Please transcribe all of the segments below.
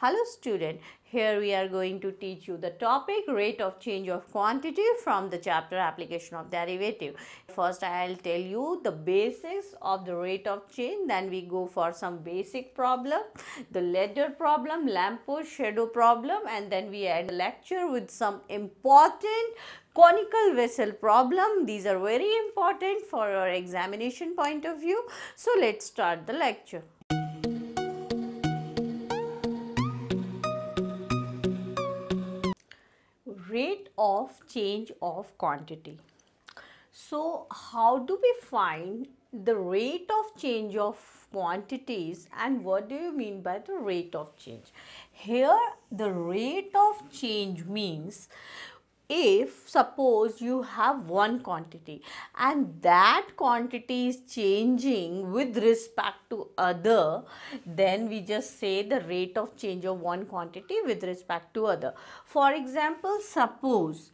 Hello student, here we are going to teach you the topic rate of change of quantity from the chapter application of derivative. First I'll tell you the basics of the rate of change then we go for some basic problem, the ladder problem, lamppost, shadow problem and then we end lecture with some important conical vessel problem. These are very important for your examination point of view. So let's start the lecture. rate of change of quantity. So how do we find the rate of change of quantities and what do you mean by the rate of change? Here the rate of change means if suppose you have one quantity and that quantity is changing with respect to other then we just say the rate of change of one quantity with respect to other for example suppose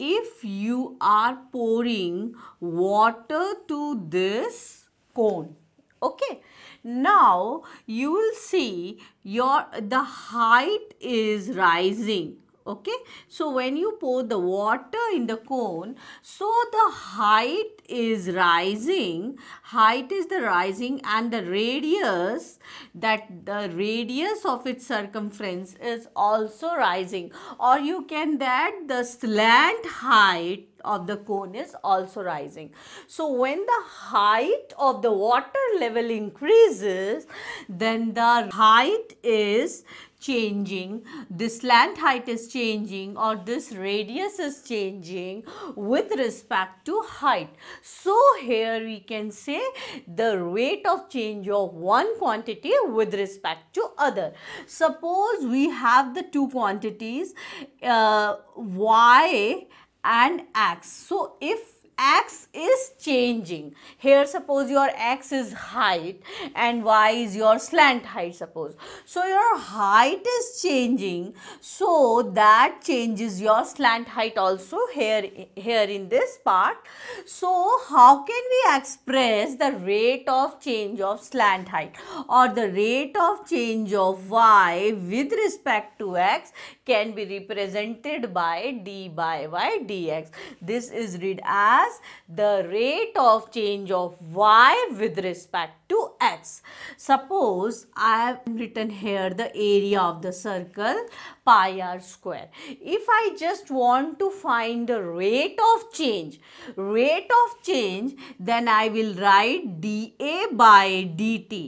if you are pouring water to this cone okay now you will see your the height is rising okay so when you pour the water in the cone so the height is rising height is the rising and the radius that the radius of its circumference is also rising or you can that the slant height of the cone is also rising. So when the height of the water level increases, then the height is changing, this land height is changing or this radius is changing with respect to height. So here we can say the rate of change of one quantity with respect to other. Suppose we have the two quantities uh, y and x. So, if x is changing here suppose your x is height and y is your slant height suppose so your height is changing so that changes your slant height also here here in this part so how can we express the rate of change of slant height or the rate of change of y with respect to x can be represented by d by y dx. This is read as the rate of change of y with respect to x. Suppose I have written here the area of the circle pi r square. If I just want to find the rate of change, rate of change, then I will write dA by dt.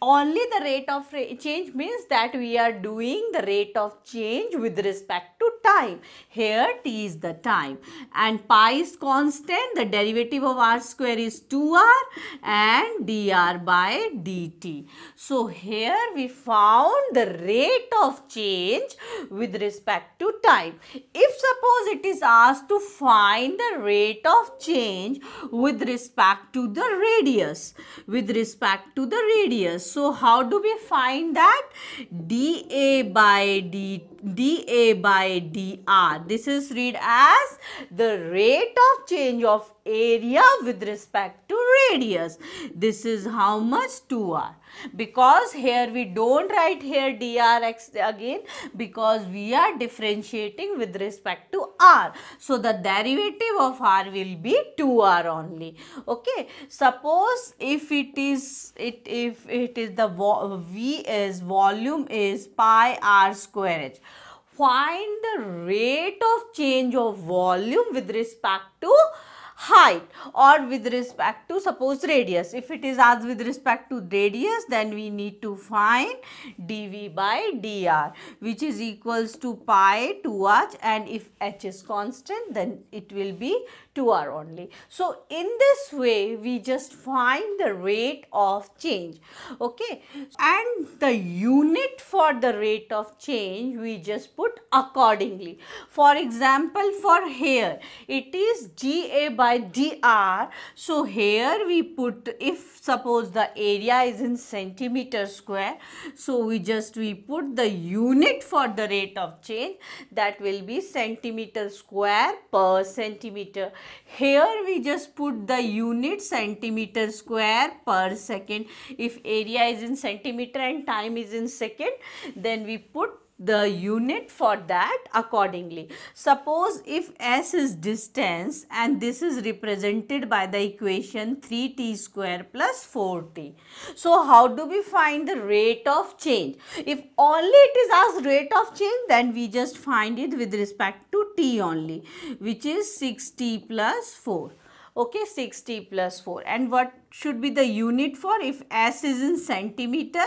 Only the rate of change means that we are doing the rate of change with respect to time. Here t is the time and pi is constant. The derivative of r square is 2r and dr by dt. So here we found the rate of change with respect to time. If suppose it is asked to find the rate of change with respect to the radius, with respect to the radius. So how do we find that? dA by dt dA by dr. This is read as the rate of change of area with respect to radius. This is how much 2r. Because here we don't write here drx again because we are differentiating with respect to r. So the derivative of r will be 2r only. Okay. Suppose if it is it if it is the v is volume is pi r square h find the rate of change of volume with respect to height or with respect to suppose radius. If it is asked with respect to radius then we need to find dv by dr which is equals to pi 2h and if h is constant then it will be 2 r only. So, in this way we just find the rate of change okay and the unit for the rate of change we just put accordingly. For example, for hair it is dA by dr. So, here we put if suppose the area is in centimeter square. So, we just we put the unit for the rate of change that will be centimeter square per centimeter here we just put the unit centimeter square per second. If area is in centimeter and time is in second, then we put the unit for that accordingly. Suppose if s is distance and this is represented by the equation 3t square plus 4t. So how do we find the rate of change? If only it is asked rate of change then we just find it with respect to t only which is 6t plus 4 okay 60 plus 4 and what should be the unit for if s is in centimeter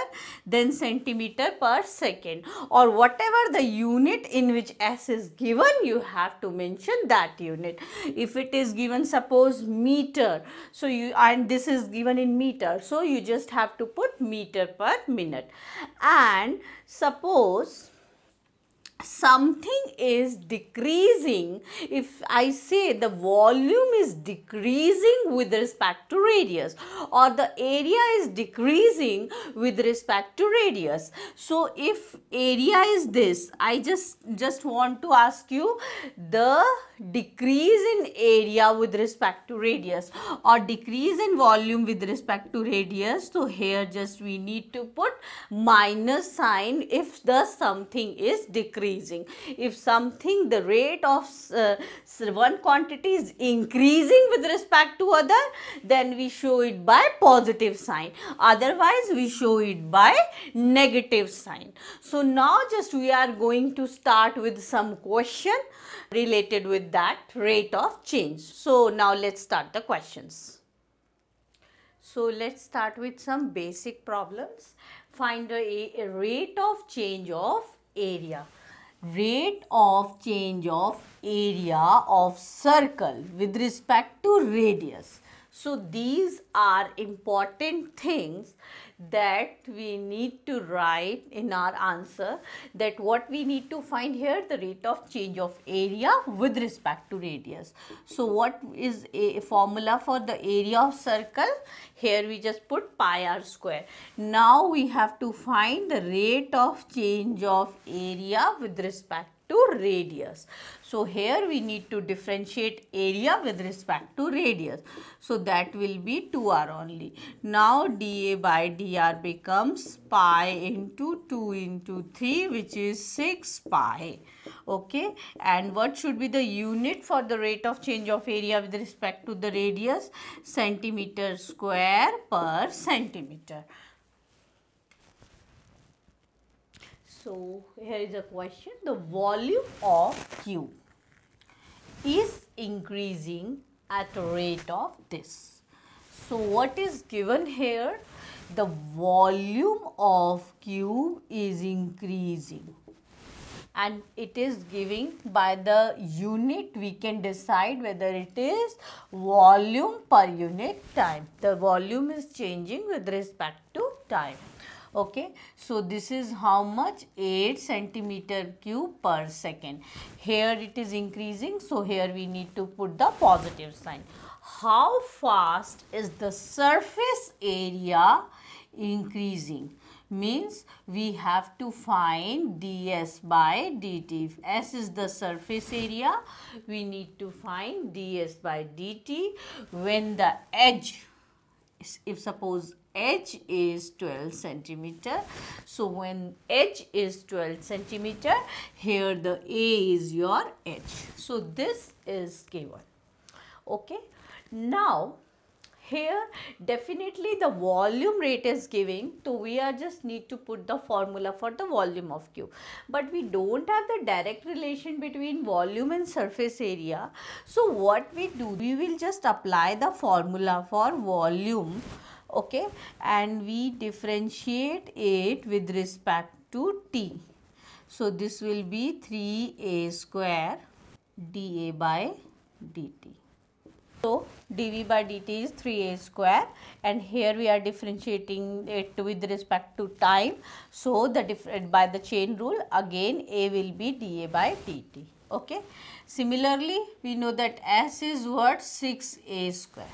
then centimeter per second or whatever the unit in which s is given you have to mention that unit if it is given suppose meter so you and this is given in meter so you just have to put meter per minute and suppose something is decreasing if I say the volume is decreasing with respect to radius or the area is decreasing with respect to radius so if area is this I just just want to ask you the decrease in area with respect to radius or decrease in volume with respect to radius so here just we need to put minus sign if the something is decreasing increasing. If something, the rate of uh, one quantity is increasing with respect to other, then we show it by positive sign. Otherwise, we show it by negative sign. So now just we are going to start with some question related with that rate of change. So now let's start the questions. So let's start with some basic problems. Find the rate of change of area rate of change of area of circle with respect to radius. So these are important things that we need to write in our answer that what we need to find here the rate of change of area with respect to radius. So what is a formula for the area of circle? Here we just put pi r square. Now we have to find the rate of change of area with respect to radius. So here we need to differentiate area with respect to radius. So that will be 2r only. Now dA by dr becomes pi into 2 into 3 which is 6 pi. Okay. And what should be the unit for the rate of change of area with respect to the radius? Centimeter square per centimeter. So, here is a question. The volume of Q is increasing at a rate of this. So, what is given here? The volume of Q is increasing and it is giving by the unit we can decide whether it is volume per unit time. The volume is changing with respect to time okay so this is how much 8 centimeter cube per second here it is increasing so here we need to put the positive sign how fast is the surface area increasing means we have to find ds by dt. If S is the surface area. We need to find ds by dt when the edge, if suppose H is 12 centimeter. So when H is 12 centimeter, here the A is your H. So this is K1. Okay. Now here definitely the volume rate is giving so we are just need to put the formula for the volume of cube. but we don't have the direct relation between volume and surface area so what we do we will just apply the formula for volume okay and we differentiate it with respect to t. So this will be 3a square dA by dt. So dV by dt is 3a square and here we are differentiating it with respect to time. So the different uh, by the chain rule again a will be dA by dt. Okay. Similarly, we know that s is what 6a square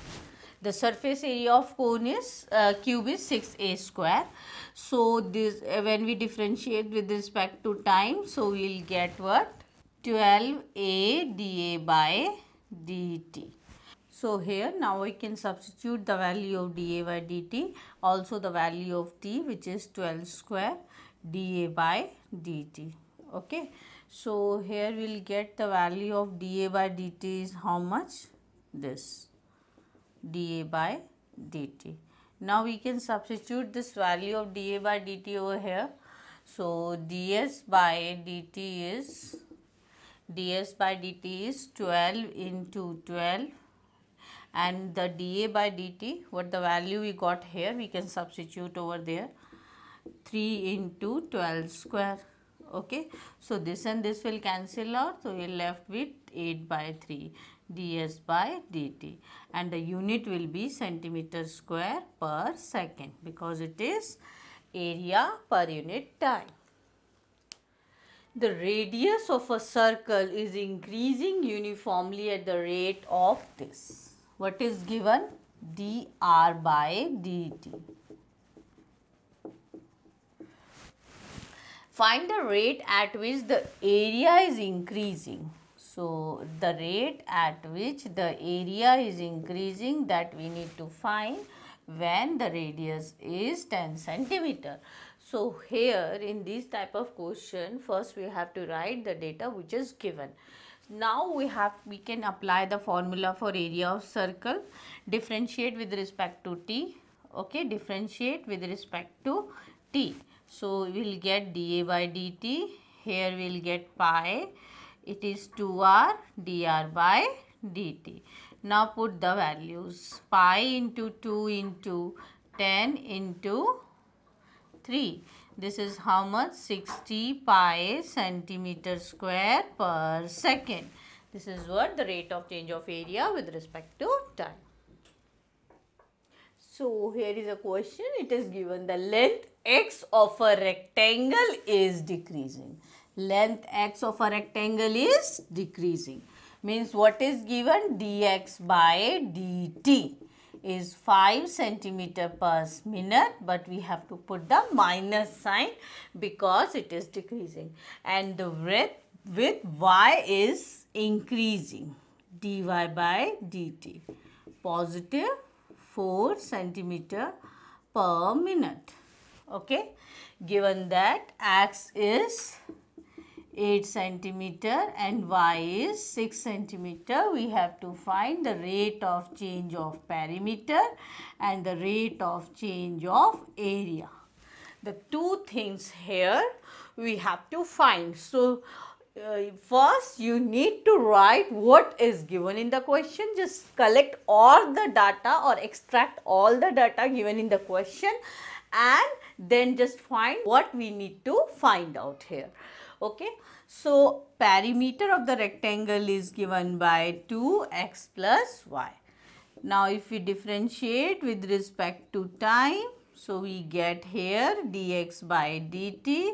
the surface area of cone is uh, cube is 6a square. So, this uh, when we differentiate with respect to time, so we will get what? 12a dA by dt. So, here now we can substitute the value of dA by dt also the value of t which is 12 square dA by dt. Okay. So, here we will get the value of dA by dt is how much? This dA by dt. Now we can substitute this value of dA by dt over here. So ds by dt is ds by dt is 12 into 12 and the dA by dt what the value we got here we can substitute over there 3 into 12 square okay so this and this will cancel out so we are left with 8 by 3 ds by dt and the unit will be centimeter square per second because it is area per unit time. The radius of a circle is increasing uniformly at the rate of this. What is given? dr by dt. Find the rate at which the area is increasing. So, the rate at which the area is increasing that we need to find when the radius is 10 centimeter. So, here in this type of question first we have to write the data which is given. Now we have we can apply the formula for area of circle differentiate with respect to t okay differentiate with respect to t. So, we will get dA by dt here we will get pi it is 2r dr by dt. Now put the values pi into 2 into 10 into 3. This is how much 60 pi centimeter square per second. This is what the rate of change of area with respect to time. So here is a question. It is given the length x of a rectangle is decreasing length x of a rectangle is decreasing. Means what is given dx by dt is 5 centimeter per minute but we have to put the minus sign because it is decreasing and the width with y is increasing dy by dt positive 4 centimeter per minute okay given that x is 8 centimeter and y is 6 centimeter. We have to find the rate of change of perimeter and the rate of change of area. The two things here we have to find. So, uh, first you need to write what is given in the question just collect all the data or extract all the data given in the question and then just find what we need to find out here okay so perimeter of the rectangle is given by 2x plus y now if we differentiate with respect to time so we get here dx by dt,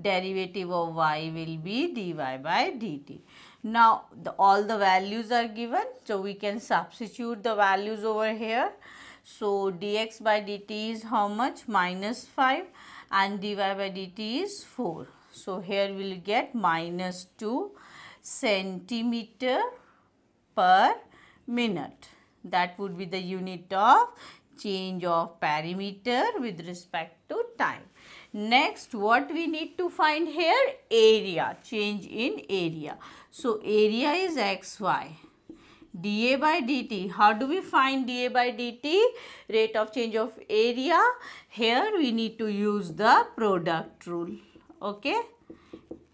derivative of y will be dy by dt. Now the, all the values are given, so we can substitute the values over here. So dx by dt is how much? Minus 5 and dy by dt is 4. So, here we will get minus 2 centimeter per minute. That would be the unit of change of perimeter with respect to time. Next, what we need to find here? Area, change in area. So, area is xy. dA by dt, how do we find dA by dt? Rate of change of area. Here, we need to use the product rule okay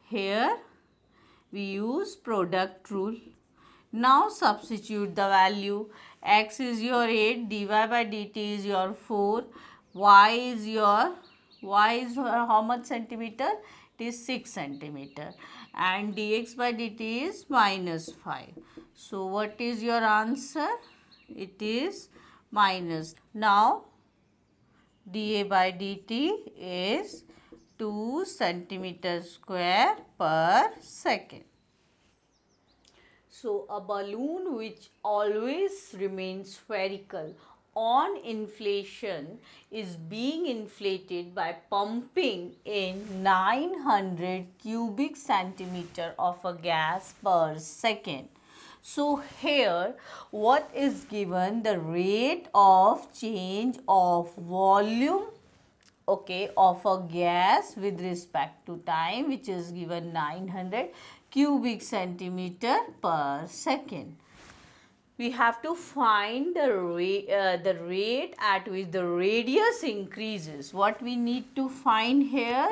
here we use product rule now substitute the value x is your 8 dy by dt is your 4 y is your y is how much centimeter it is 6 centimeter and dx by dt is minus 5 so what is your answer it is minus now dA by dt is 2 centimeter square per second. So a balloon which always remains spherical on inflation is being inflated by pumping in 900 cubic centimeter of a gas per second. So here what is given the rate of change of volume okay of a gas with respect to time which is given 900 cubic centimeter per second we have to find the, ra uh, the rate at which the radius increases. What we need to find here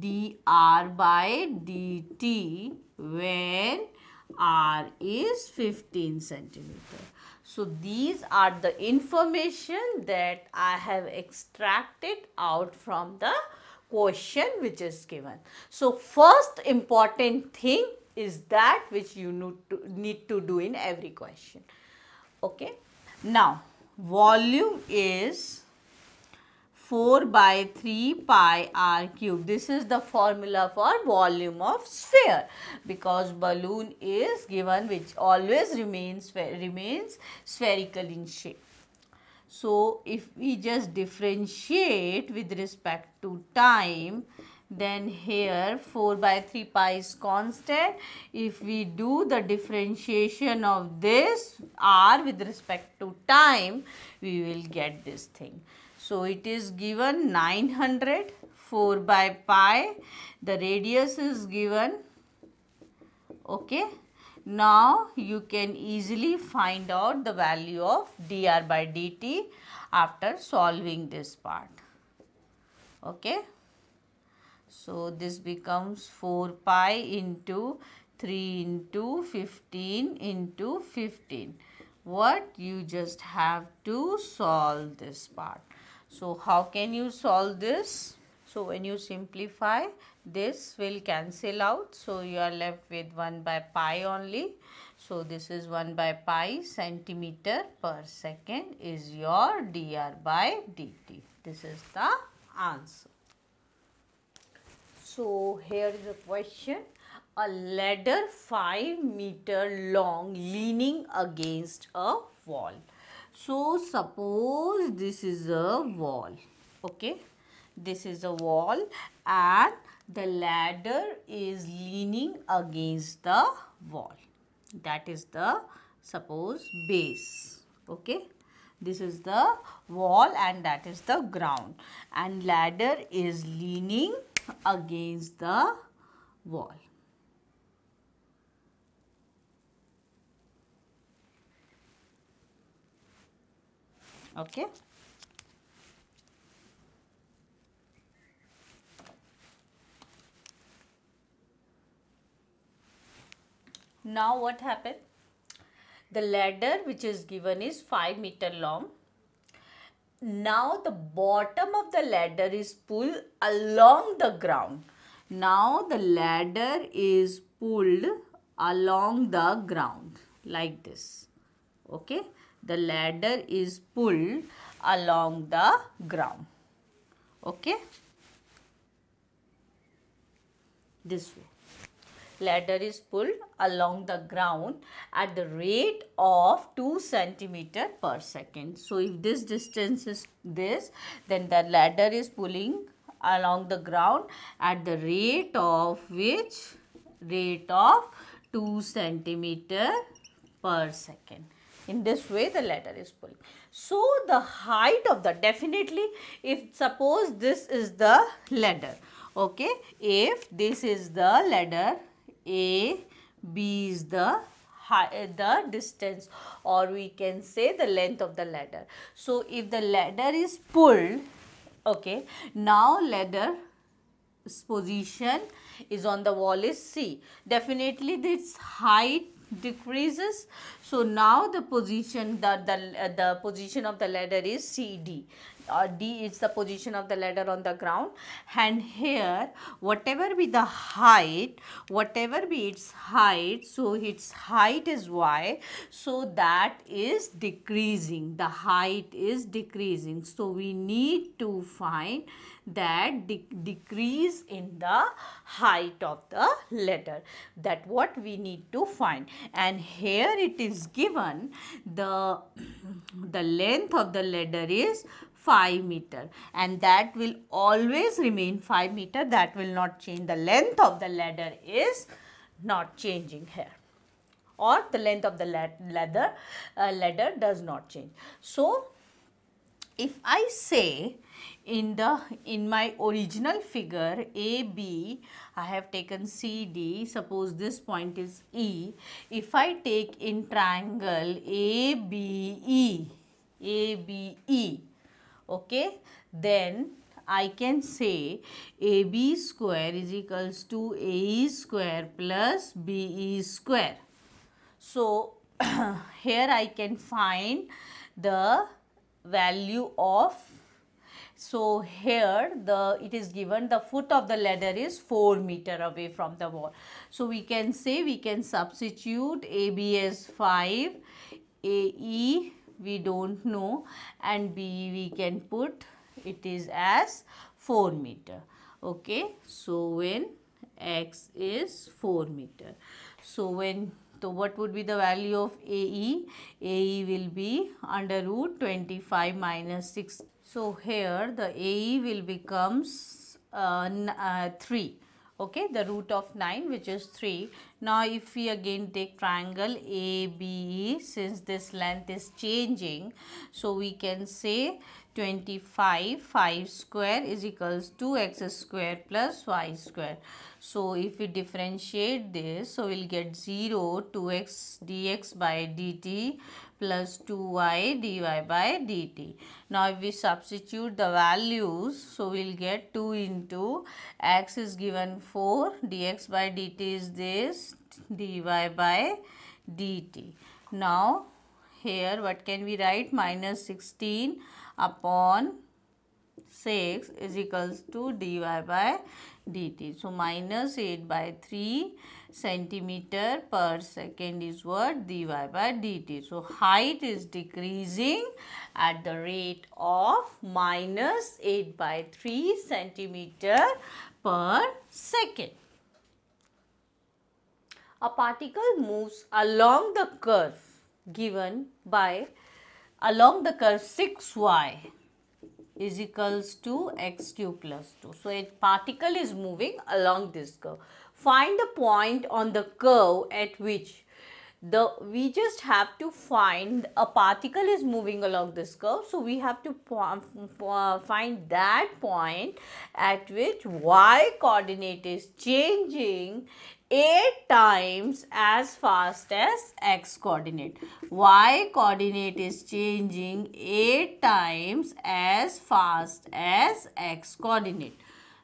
dr by dt when r is 15 centimeter. So these are the information that I have extracted out from the question which is given. So first important thing is that which you need to, need to do in every question. Okay. Now volume is 4 by 3 pi r cube. This is the formula for volume of sphere because balloon is given which always remains, remains spherical in shape. So, if we just differentiate with respect to time, then here 4 by 3 pi is constant. If we do the differentiation of this r with respect to time, we will get this thing. So it is given 900 4 by pi. The radius is given. Okay. Now you can easily find out the value of dr by dt after solving this part. Okay. So this becomes 4 pi into 3 into 15 into 15. What you just have to solve this part. So how can you solve this? So when you simplify this will cancel out. So you are left with 1 by pi only. So this is 1 by pi centimeter per second is your dr by dt. This is the answer. So here is a question. A ladder 5 meter long leaning against a wall. So, suppose this is a wall, okay? This is a wall and the ladder is leaning against the wall. That is the, suppose, base, okay? This is the wall and that is the ground. And ladder is leaning against the wall. okay now what happened the ladder which is given is 5 meter long now the bottom of the ladder is pulled along the ground now the ladder is pulled along the ground like this okay the ladder is pulled along the ground. Okay. This way. Ladder is pulled along the ground at the rate of 2 centimeter per second. So, if this distance is this, then the ladder is pulling along the ground at the rate of which? Rate of 2 centimeter per second in this way the ladder is pulling so the height of the definitely if suppose this is the ladder okay if this is the ladder a b is the high, eh, the distance or we can say the length of the ladder so if the ladder is pulled okay now ladder position is on the wall is c definitely this height decreases so now the position the the, uh, the position of the ladder is cd uh, D is the position of the ladder on the ground and here whatever be the height whatever be its height so its height is Y so that is decreasing the height is decreasing so we need to find that de decrease in the height of the ladder that what we need to find and here it is given the the length of the ladder is 5 meter and that will always remain 5 meter that will not change the length of the ladder is not changing here or the length of the ladder uh, ladder does not change so if i say in the in my original figure AB I have taken CD suppose this point is E if I take in triangle ABE ABE okay then I can say AB square is equals to AE square plus BE square. So, here I can find the value of, so here the, it is given the foot of the ladder is 4 meter away from the wall. So, we can say we can substitute AB as 5, AE we don't know and B we can put it is as 4 meter. Okay. So when X is 4 meter. So when so what would be the value of AE? AE will be under root 25 minus 6. So here the AE will becomes uh, uh, 3 okay the root of 9 which is 3 now if we again take triangle ABE since this length is changing so we can say 25 5 square is equals to x square plus y square so if we differentiate this so we'll get 0 2x dx by dt plus 2y dy by dt. Now if we substitute the values, so we'll get 2 into x is given 4, dx by dt is this, dy by dt. Now here what can we write? Minus 16 upon 6 is equals to dy by dt. So minus 8 by 3 centimeter per second is what dy by dt. So, height is decreasing at the rate of minus 8 by 3 centimeter per second. A particle moves along the curve given by along the curve 6y is equals to x cube plus 2. So, a particle is moving along this curve find the point on the curve at which the we just have to find a particle is moving along this curve so we have to find that point at which y coordinate is changing 8 times as fast as x coordinate. Y coordinate is changing 8 times as fast as x coordinate.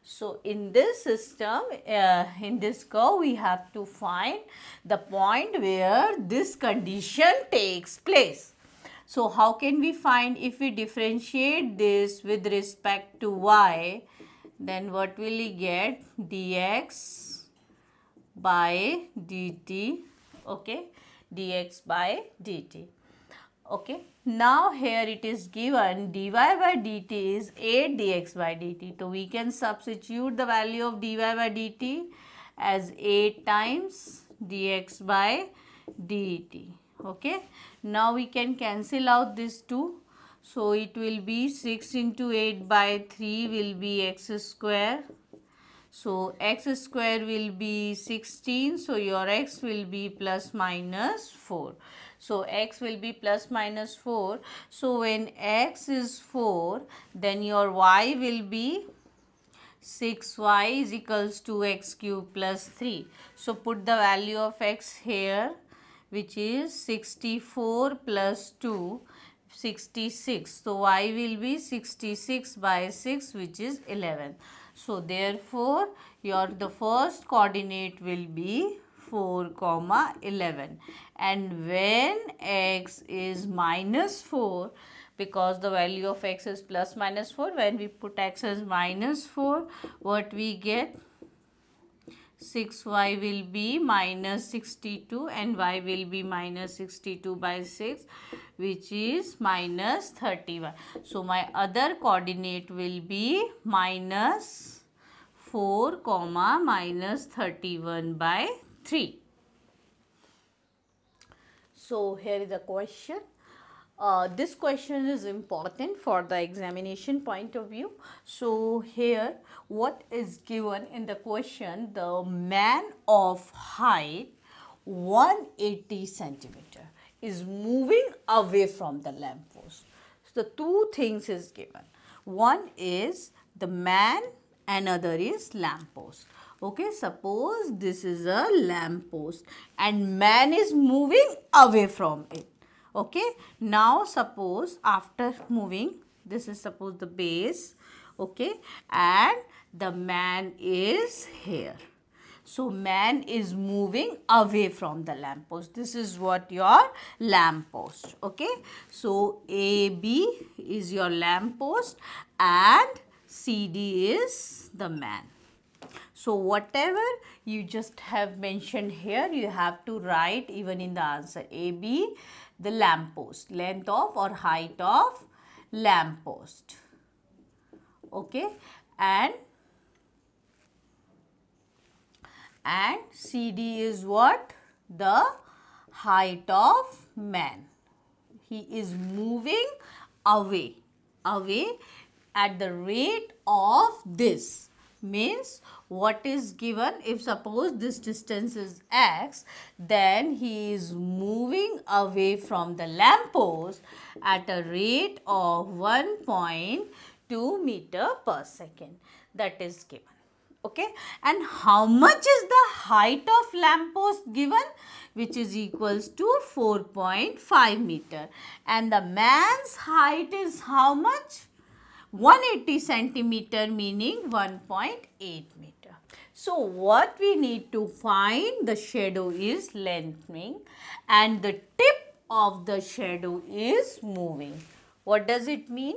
So in this system, uh, in this curve, we have to find the point where this condition takes place. So how can we find if we differentiate this with respect to y, then what will we get? dx by dt, okay, dx by dt okay now here it is given dy by dt is 8 dx by dt so we can substitute the value of dy by dt as 8 times dx by dt okay now we can cancel out this 2 so it will be 6 into 8 by 3 will be x square so x square will be 16. So your x will be plus minus 4. So, x will be plus minus 4. So, when x is 4, then your y will be 6y is equals to x cube plus 3. So, put the value of x here which is 64 plus 2 66. So, y will be 66 by 6 which is 11. So, therefore, your the first coordinate will be 4 comma 11 and when x is minus 4 because the value of x is plus minus 4 when we put x as minus 4 what we get 6y will be minus 62 and y will be minus 62 by 6 which is minus 31. So my other coordinate will be minus 4 comma minus 31 by 3. So, here is a question. Uh, this question is important for the examination point of view. So, here what is given in the question, the man of height 180 centimeter is moving away from the lamppost. So, the two things is given. One is the man, another is lamppost. Okay, suppose this is a lamp post and man is moving away from it. Okay, now suppose after moving, this is suppose the base, okay, and the man is here. So man is moving away from the lamppost. This is what your lamppost. Okay. So AB is your lamppost and CD is the man. So whatever you just have mentioned here, you have to write even in the answer AB, the lamp post, length of or height of lamp post. Okay, and and CD is what? The height of man. He is moving away, away at the rate of this means what is given if suppose this distance is x then he is moving away from the lamppost at a rate of 1.2 meter per second that is given okay and how much is the height of lamppost given which is equals to 4.5 meter and the man's height is how much 180 centimeter meaning 1.8 meter. So what we need to find the shadow is lengthening and the tip of the shadow is moving. What does it mean?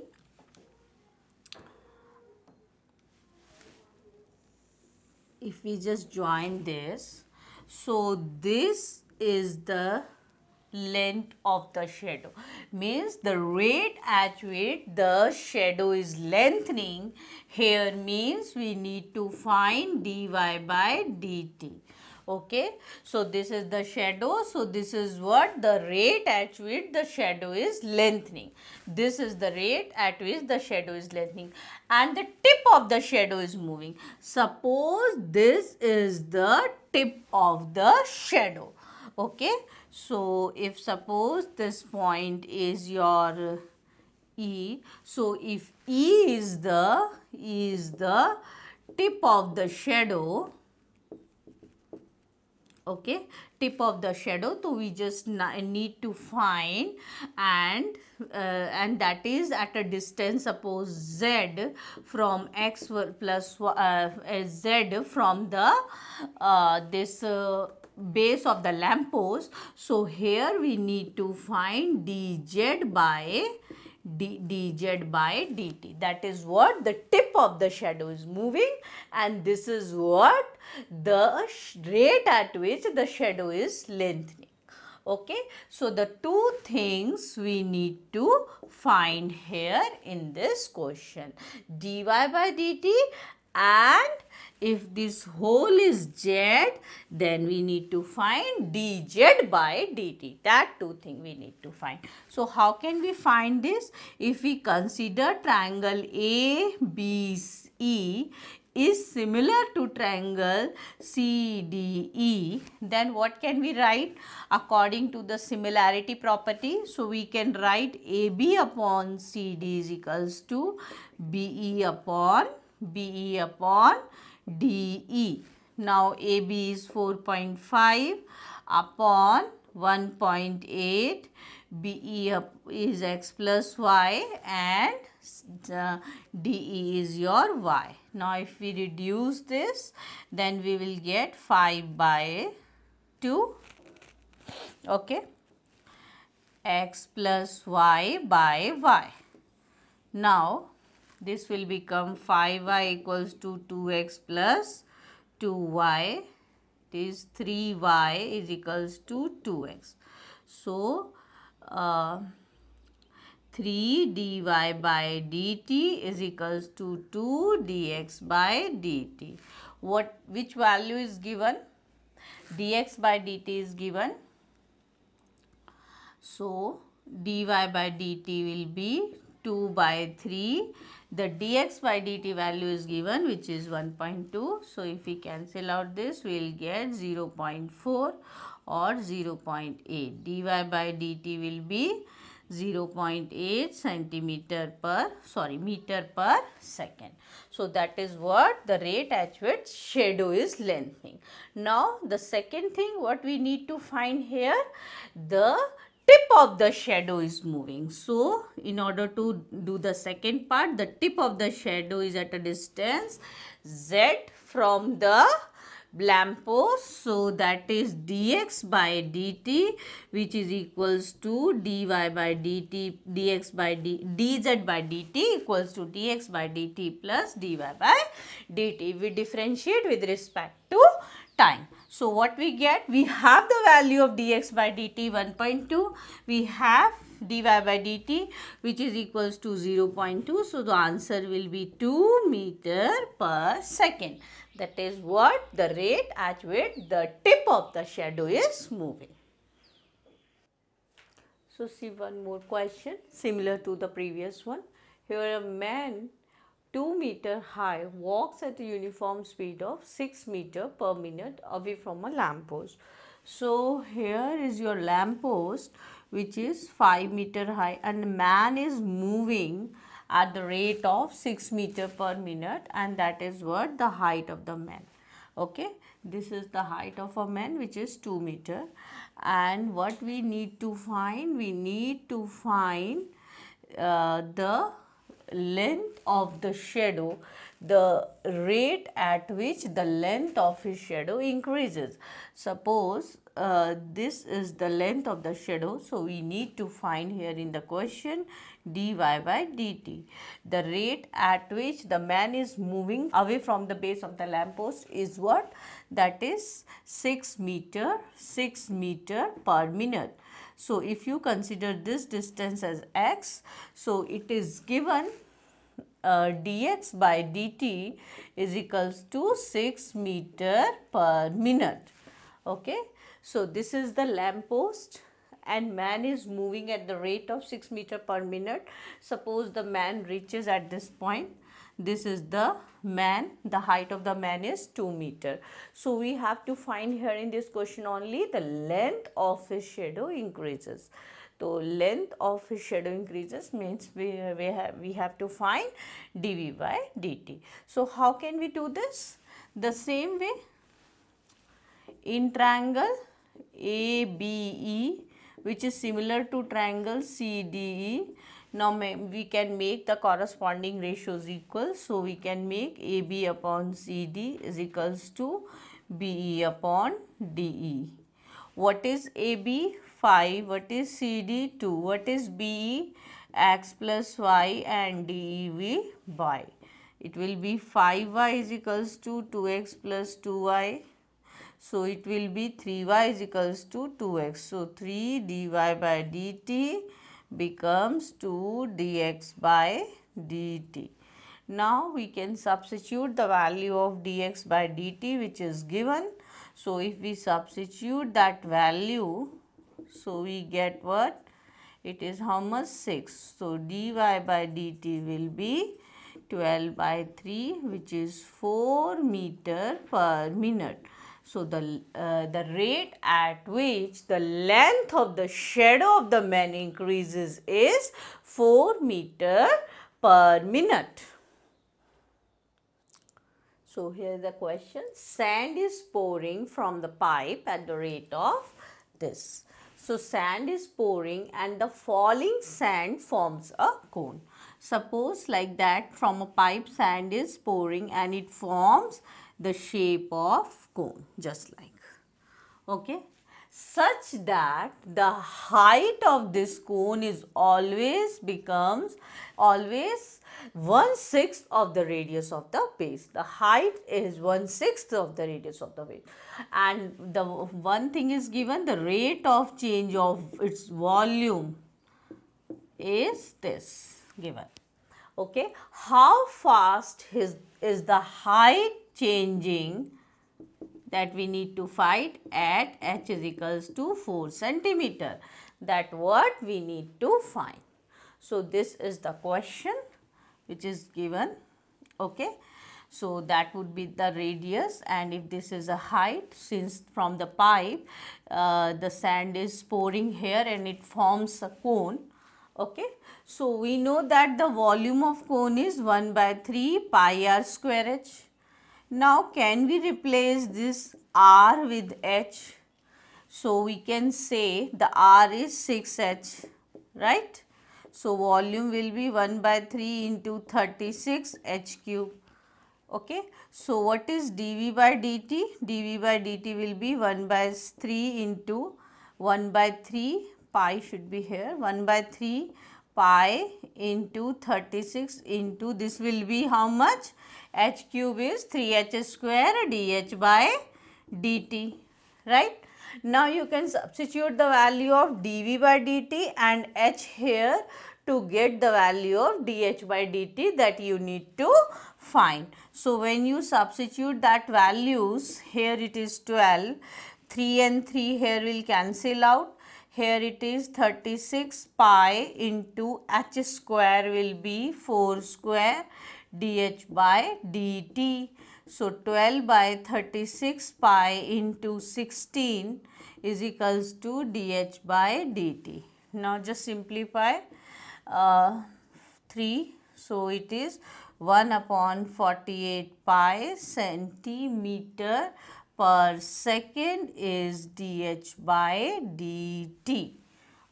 If we just join this, so this is the length of the shadow. Means the rate at which the shadow is lengthening here means we need to find dy by dt. Okay, so this is the shadow. So this is what the rate at which the shadow is lengthening. This is the rate at which the shadow is lengthening and the tip of the shadow is moving. Suppose this is the tip of the shadow. Okay. So if suppose this point is your E, so if E is the E is the tip of the shadow, okay tip of the shadow so we just need to find and uh, and that is at a distance suppose z from x plus uh, z from the uh, this uh, base of the lamp post. So here we need to find dz by d, dz by dt. That is what the tip of the shadow is moving and this is what the rate at which the shadow is lengthening. Okay, so the two things we need to find here in this question, dy by dt and if this hole is z, then we need to find dz by dt. That two thing we need to find. So, how can we find this? If we consider triangle ABE is similar to triangle CDE, then what can we write according to the similarity property? So, we can write AB upon CD is equals to BE upon BE upon DE. Now AB is 4.5 upon 1.8, BE is X plus Y and uh, DE is your Y. Now if we reduce this then we will get 5 by 2 okay x plus y by y. Now this will become 5y equals to 2x plus 2y. This 3y is equals to 2x. So, uh, 3 dy by dt is equals to 2 dx uh, by dt. What, which value is given? dx by dt is given. So, dy by dt will be 2 by 3. The dx by dt value is given which is 1.2. So, if we cancel out this, we will get 0 0.4 or 0 0.8. dy by dt will be 0 0.8 centimeter per, sorry, meter per second. So, that is what the rate at which shadow is lengthening. Now, the second thing what we need to find here, the tip of the shadow is moving. So, in order to do the second part, the tip of the shadow is at a distance z from the post. So, that is dx by dt which is equals to dy by dt, dx by d, dz by dt equals to dx by dt plus dy by dt. We differentiate with respect to time. So what we get? We have the value of dx by dt 1.2. We have dy by dt which is equals to 0.2. So the answer will be 2 meter per second. That is what the rate at which the tip of the shadow is moving. So see one more question similar to the previous one. Here a man 2 meter high walks at a uniform speed of 6 meter per minute away from a lamppost. So here is your lamppost which is 5 meter high and man is moving at the rate of 6 meter per minute and that is what the height of the man. Okay, this is the height of a man which is 2 meter and what we need to find, we need to find uh, the length of the shadow, the rate at which the length of his shadow increases. Suppose uh, this is the length of the shadow. So, we need to find here in the question dy by dt. The rate at which the man is moving away from the base of the lamppost is what? That is 6 meter, 6 meter per minute. So if you consider this distance as x, so it is given uh, dx by dt is equals to 6 meter per minute. Okay. So this is the lamp post and man is moving at the rate of 6 meter per minute. Suppose the man reaches at this point. This is the man. The height of the man is 2 meter. So we have to find here in this question only the length of his shadow increases. So length of his shadow increases means we, we, have, we have to find dv by dt. So how can we do this? The same way in triangle ABE which is similar to triangle CDE now we can make the corresponding ratios equal. So we can make AB upon CD is equals to BE upon DE. What is AB? 5. What is CD? 2. What is BE? X plus Y and DE we buy. It will be 5y is equals to 2x plus 2y. So it will be 3y is equals to 2x. So 3 dy by dt becomes 2 dx by dt. Now we can substitute the value of dx by dt which is given. So if we substitute that value, so we get what? It is how much? 6. So dy by dt will be 12 by 3 which is 4 meter per minute. So the, uh, the rate at which the length of the shadow of the man increases is 4 meter per minute. So here the question, sand is pouring from the pipe at the rate of this. So sand is pouring and the falling sand forms a cone. Suppose like that from a pipe sand is pouring and it forms the shape of cone just like okay such that the height of this cone is always becomes always one sixth of the radius of the base. The height is one sixth of the radius of the base. And the one thing is given the rate of change of its volume is this given. Okay. How fast is, is the height changing that we need to find at h is equals to 4 centimeter. That what we need to find. So, this is the question which is given. Okay. So, that would be the radius and if this is a height since from the pipe uh, the sand is pouring here and it forms a cone. Okay. So, we know that the volume of cone is 1 by 3 pi r square h now can we replace this R with H? So we can say the R is 6H, right? So volume will be 1 by 3 into 36 H cube. Okay. So what is dV by dt? dV by dt will be 1 by 3 into 1 by 3 pi should be here 1 by 3 pi into 36 into this will be how much? h cube is 3h square dh by dt, right? Now you can substitute the value of dv by dt and h here to get the value of dh by dt that you need to find. So when you substitute that values here it is 12, 3 and 3 here will cancel out here it is 36 pi into h square will be 4 square dh by dt. So 12 by 36 pi into 16 is equals to dh by dt. Now just simplify uh, 3. So it is 1 upon 48 pi centimeter per second is dH by dt.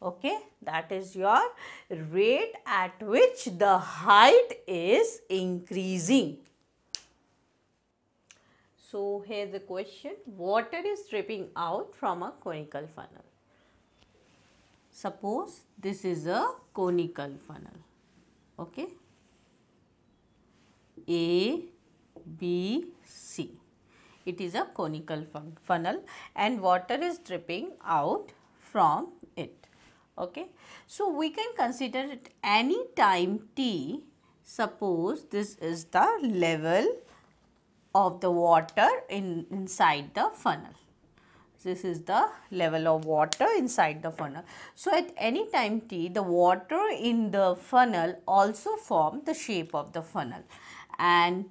Okay, that is your rate at which the height is increasing. So, here the question, water is dripping out from a conical funnel. Suppose this is a conical funnel, okay, A, B, C. It is a conical fun funnel and water is dripping out from it. Okay. So, we can consider it any time t. Suppose this is the level of the water in inside the funnel. This is the level of water inside the funnel. So, at any time t, the water in the funnel also form the shape of the funnel and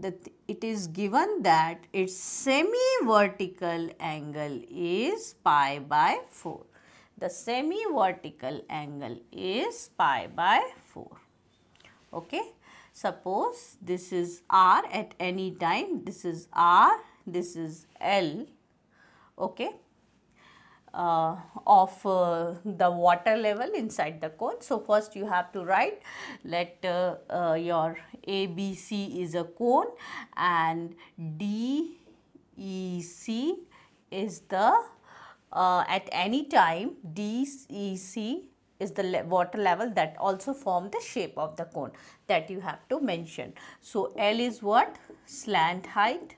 the it is given that its semi-vertical angle is pi by 4. The semi-vertical angle is pi by 4. Okay. Suppose this is R at any time, this is R, this is L. Okay uh, of uh, the water level inside the cone. So, first you have to write let uh, uh your ABC is a cone and DEC is the uh, at any time DEC is the le water level that also form the shape of the cone that you have to mention. So, L is what? Slant height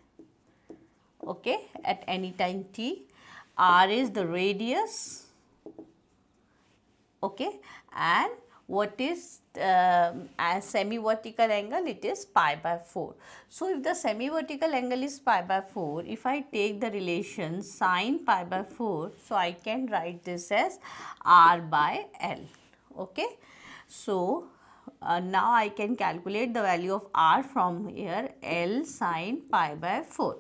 okay at any time t r is the radius okay and what is uh, um, a semi-vertical angle it is pi by 4. So if the semi-vertical angle is pi by 4 if I take the relation sine pi by 4 so I can write this as r by l okay. So uh, now I can calculate the value of r from here l sine pi by 4.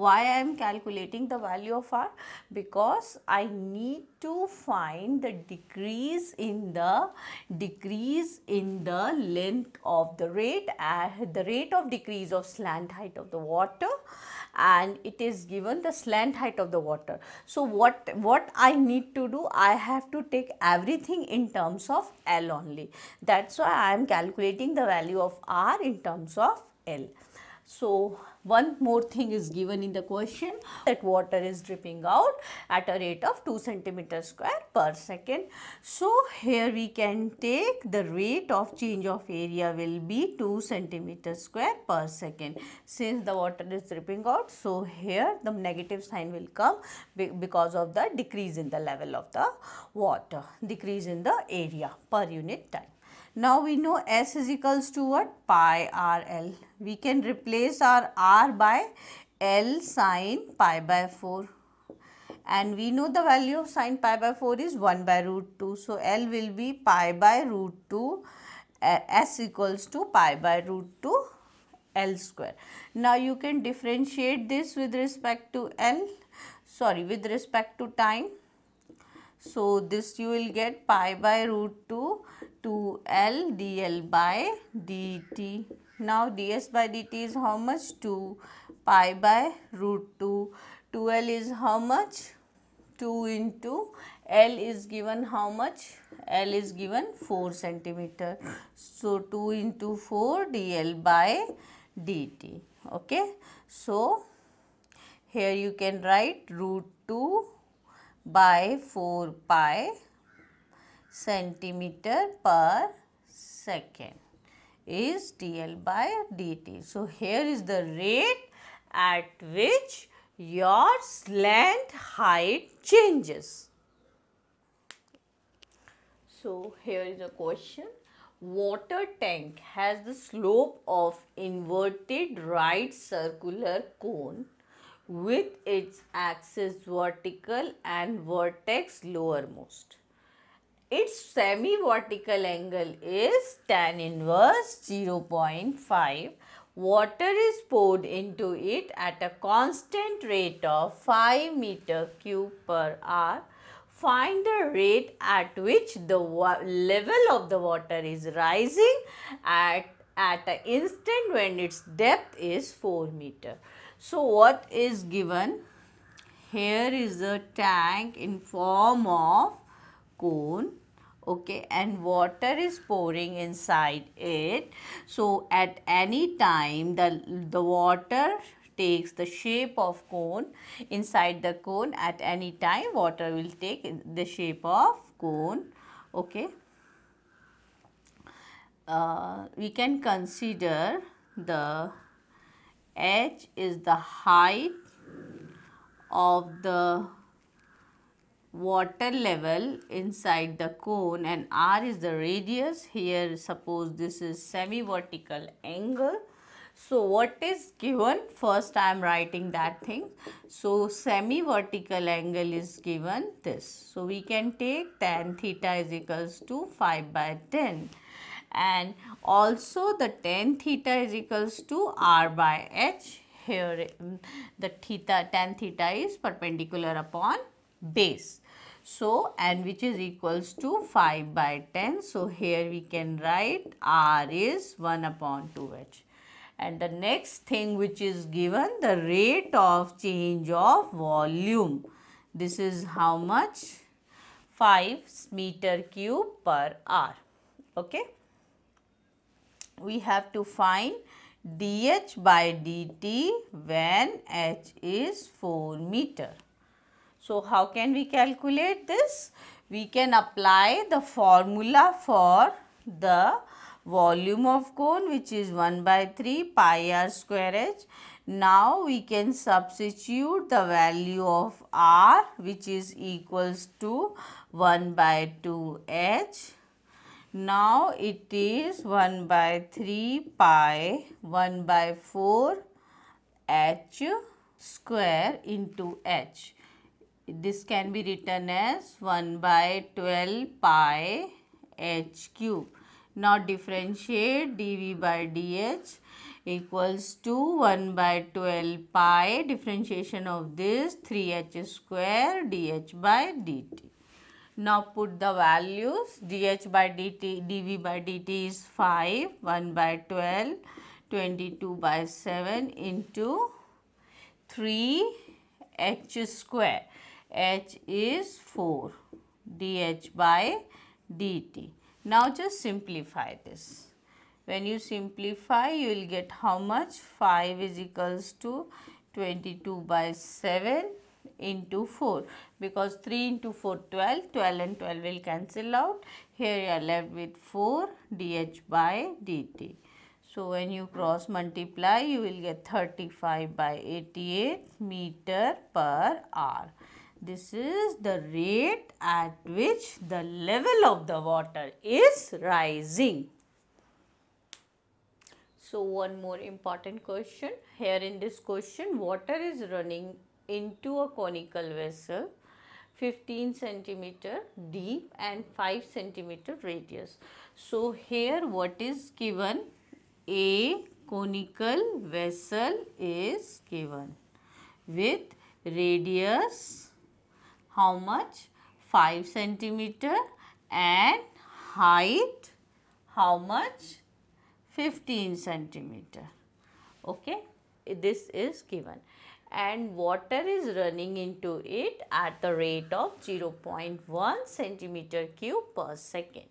Why I am calculating the value of R? Because I need to find the decrease in the decrease in the length of the rate at uh, the rate of decrease of slant height of the water and it is given the slant height of the water. So what, what I need to do, I have to take everything in terms of L only. That's why I am calculating the value of R in terms of L. So one more thing is given in the question that water is dripping out at a rate of 2 centimeter square per second. So here we can take the rate of change of area will be 2 centimeter square per second since the water is dripping out. So here the negative sign will come because of the decrease in the level of the water, decrease in the area per unit time. Now we know S is equals to what? Pi R L. We can replace our R by L sine pi by 4. And we know the value of sine pi by 4 is 1 by root 2. So L will be pi by root 2. S equals to pi by root 2 L square. Now you can differentiate this with respect to L, sorry with respect to time. So this you will get pi by root 2 2L dl by dt. Now ds by dt is how much? 2 pi by root 2. 2L is how much? 2 into L is given how much? L is given 4 centimeter. So 2 into 4 dl by dt. Okay. So here you can write root 2 by 4 pi centimeter per second is dl by dt. So, here is the rate at which your slant height changes. So, here is a question. Water tank has the slope of inverted right circular cone with its axis vertical and vertex lowermost its semi-vertical angle is tan inverse 0.5. Water is poured into it at a constant rate of 5 meter cube per hour. Find the rate at which the level of the water is rising at, at an instant when its depth is 4 meter. So, what is given? Here is a tank in form of cone okay and water is pouring inside it so at any time the the water takes the shape of cone inside the cone at any time water will take the shape of cone okay uh, we can consider the edge is the height of the water level inside the cone and r is the radius here suppose this is semi vertical angle so what is given first i am writing that thing so semi vertical angle is given this so we can take tan theta is equals to 5 by 10 and also the tan theta is equals to r by h here mm, the theta tan theta is perpendicular upon base so, and which is equals to 5 by 10. So, here we can write R is 1 upon 2H. And the next thing which is given the rate of change of volume. This is how much? 5 meter cube per hour. Okay. We have to find dH by dt when H is 4 meter. So, how can we calculate this? We can apply the formula for the volume of cone which is 1 by 3 pi r square h. Now, we can substitute the value of r which is equals to 1 by 2 h. Now, it is 1 by 3 pi 1 by 4 h square into h this can be written as 1 by 12 pi h cube. Now differentiate dv by dh equals to 1 by 12 pi differentiation of this 3h square dh by dt. Now put the values dh by dt, dv by dt is 5, 1 by 12, 22 by 7 into 3 h square. H is 4 dH by dt. Now just simplify this. When you simplify you will get how much 5 is equals to 22 by 7 into 4 because 3 into 4 12 12 and 12 will cancel out here you are left with 4 dh by dt so when you cross multiply you will get 35 by 88 meter per hour this is the rate at which the level of the water is rising. So one more important question. Here in this question, water is running into a conical vessel 15 centimeter deep and 5 centimeter radius. So here what is given? A conical vessel is given with radius how much? 5 centimeter and height how much? 15 centimeter. Okay, this is given and water is running into it at the rate of 0.1 centimeter cube per second.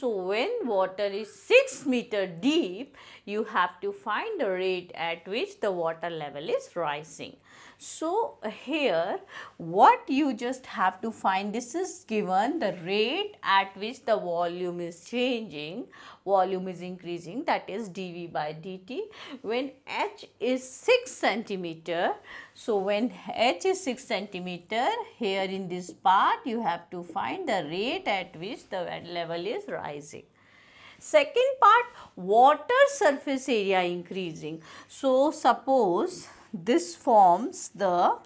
So when water is 6 meter deep, you have to find the rate at which the water level is rising. So here what you just have to find this is given the rate at which the volume is changing, volume is increasing that is dV by dt when h is 6 centimeter. So when h is 6 centimeter here in this part you have to find the rate at which the level is rising. Second part water surface area increasing. So suppose this forms the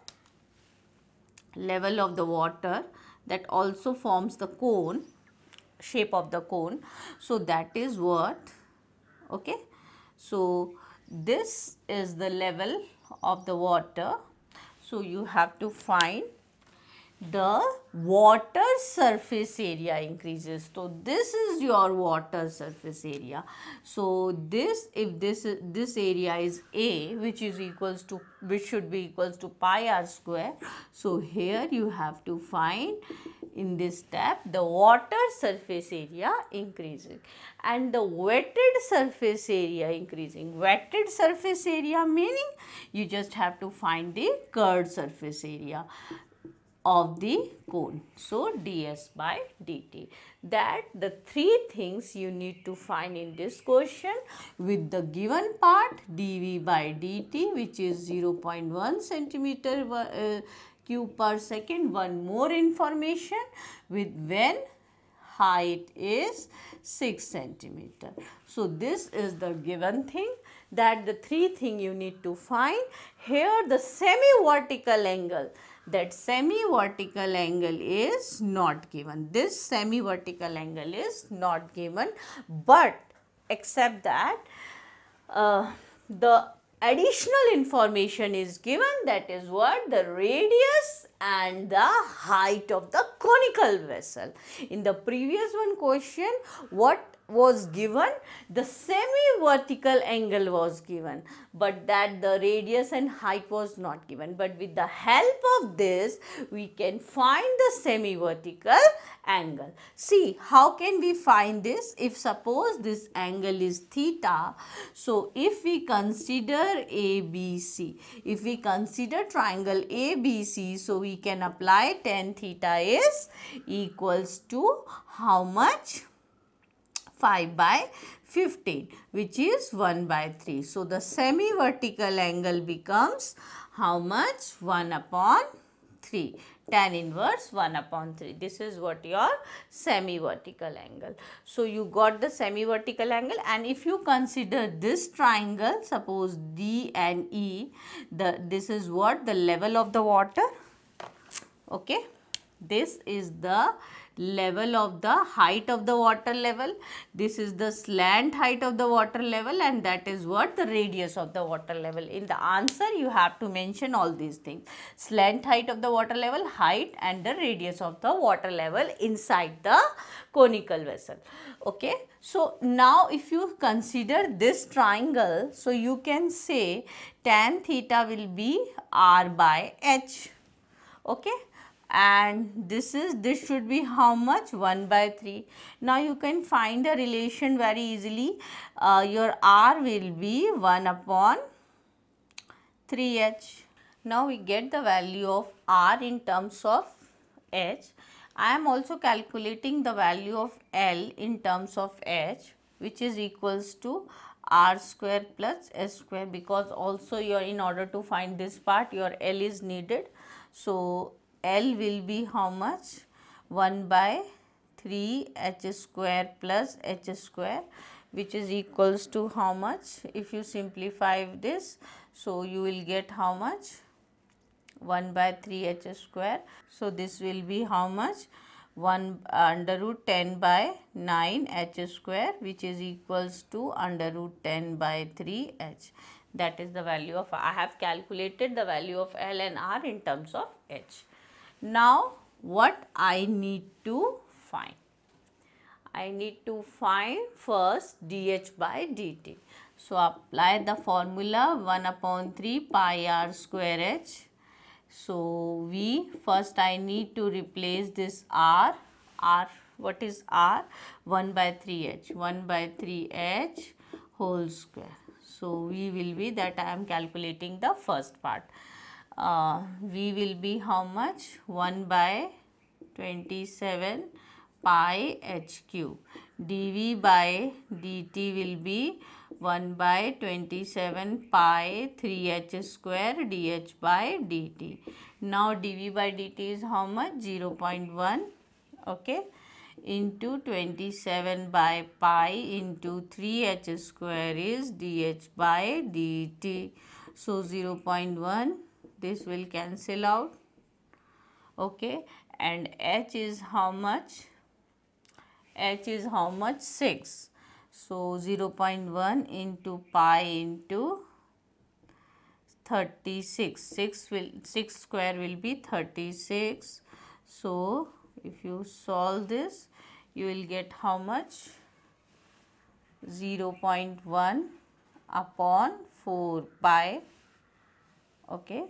level of the water that also forms the cone shape of the cone so that is what okay so this is the level of the water so you have to find the water surface area increases. So this is your water surface area. So this if this this area is A which is equals to which should be equals to pi r square. So here you have to find in this step the water surface area increasing and the wetted surface area increasing. Wetted surface area meaning you just have to find the curved surface area of the cone. So, ds by dt. That the three things you need to find in this question with the given part dv by dt which is 0.1 centimeter uh, cube per second. One more information with when height is 6 centimeter. So, this is the given thing that the three thing you need to find. Here the semi vertical angle that semi-vertical angle is not given. This semi-vertical angle is not given but except that uh, the additional information is given that is what the radius and the height of the conical vessel. In the previous one question, what was given, the semi-vertical angle was given, but that the radius and height was not given. But with the help of this, we can find the semi-vertical angle. See, how can we find this? If suppose this angle is theta, so if we consider ABC, if we consider triangle ABC, so we can apply tan theta is equals to how much? 5 by 15 which is 1 by 3. So, the semi-vertical angle becomes how much? 1 upon 3 tan inverse 1 upon 3. This is what your semi-vertical angle. So, you got the semi-vertical angle and if you consider this triangle, suppose D and E, the, this is what the level of the water, okay. This is the level of the height of the water level. This is the slant height of the water level and that is what the radius of the water level. In the answer you have to mention all these things. Slant height of the water level, height and the radius of the water level inside the conical vessel. Okay. So now if you consider this triangle, so you can say tan theta will be r by h. Okay and this is this should be how much 1 by 3 now you can find a relation very easily uh, your r will be 1 upon 3h now we get the value of r in terms of h i am also calculating the value of l in terms of h which is equals to r square plus s square because also your in order to find this part your l is needed so L will be how much? 1 by 3 h square plus h square which is equals to how much if you simplify this so you will get how much 1 by 3 h square so this will be how much 1 under root 10 by 9 h square which is equals to under root 10 by 3 h that is the value of I have calculated the value of L and R in terms of h. Now what I need to find? I need to find first dH by dt. So apply the formula 1 upon 3 pi r square h. So V first I need to replace this R. R what is R? 1 by 3H. 1 by 3H whole square. So V will be that I am calculating the first part uh, V will be how much? 1 by 27 pi h cube. dV by dt will be 1 by 27 pi 3h square dh by dt. Now dV by dt is how much? 0 0.1 okay into 27 by pi into 3h square is dh by dt. So 0 0.1 this will cancel out okay and h is how much h is how much 6 so 0 0.1 into pi into 36 6 will 6 square will be 36 so if you solve this you will get how much 0 0.1 upon 4 pi okay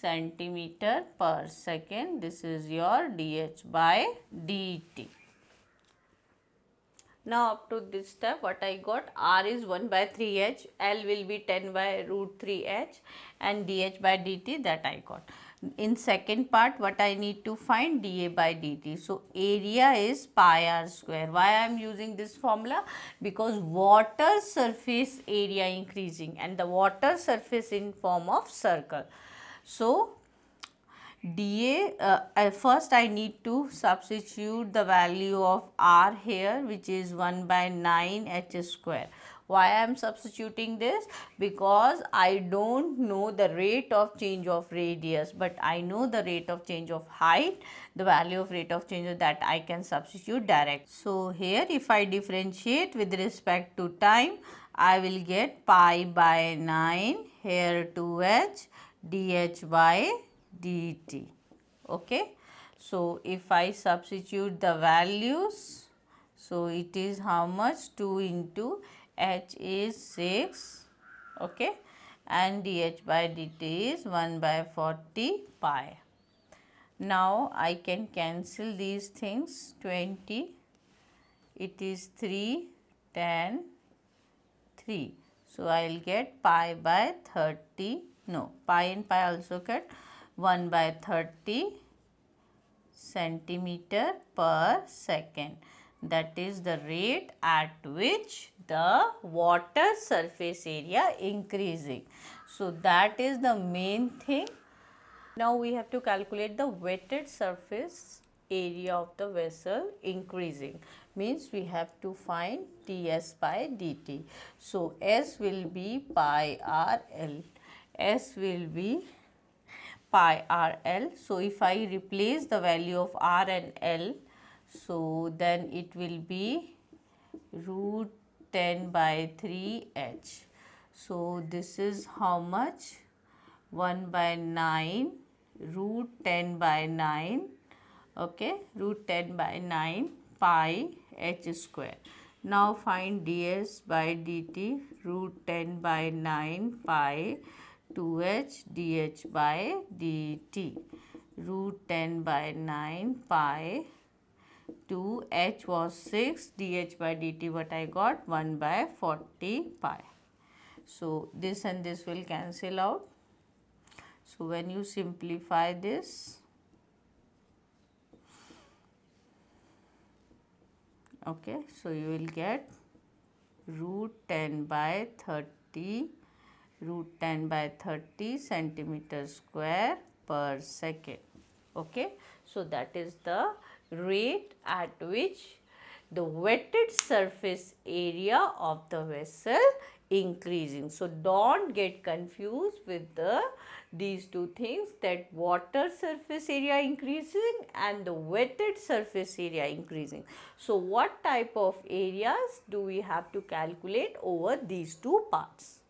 centimeter per second. This is your dH by dt. Now up to this step what I got R is 1 by 3H, L will be 10 by root 3H and dH by dt that I got. In second part what I need to find dA by dt. So area is pi R square. Why I am using this formula? Because water surface area increasing and the water surface in form of circle. So, dA, uh, first I need to substitute the value of R here which is 1 by 9 H square. Why I am substituting this? Because I don't know the rate of change of radius but I know the rate of change of height, the value of rate of change that I can substitute direct. So here if I differentiate with respect to time, I will get pi by 9 here 2h dH by dt. Okay. So, if I substitute the values, so it is how much 2 into H is 6 okay and dH by dt is 1 by 40 pi. Now I can cancel these things 20 it is 3 10 3. So I will get pi by 30 no, pi and pi also cut 1 by 30 centimeter per second. That is the rate at which the water surface area increasing. So that is the main thing. Now we have to calculate the wetted surface area of the vessel increasing means we have to find ds by dt. So S will be pi r L S will be pi R L. So, if I replace the value of R and L, so then it will be root 10 by 3 H. So, this is how much? 1 by 9 root 10 by 9 okay root 10 by 9 pi h square now find ds by dt root 10 by 9 pi 2h dh by dt root 10 by 9 pi 2h was 6 dh by dt what I got 1 by 40 pi. So this and this will cancel out. So when you simplify this okay so you will get root 10 by 30 root 10 by 30 centimeter square per second. Okay. So, that is the rate at which the wetted surface area of the vessel increasing. So, don't get confused with the these two things that water surface area increasing and the wetted surface area increasing. So, what type of areas do we have to calculate over these two parts?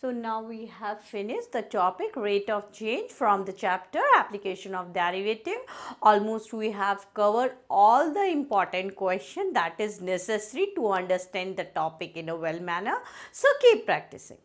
So now we have finished the topic rate of change from the chapter application of derivative. Almost we have covered all the important question that is necessary to understand the topic in a well manner. So keep practicing.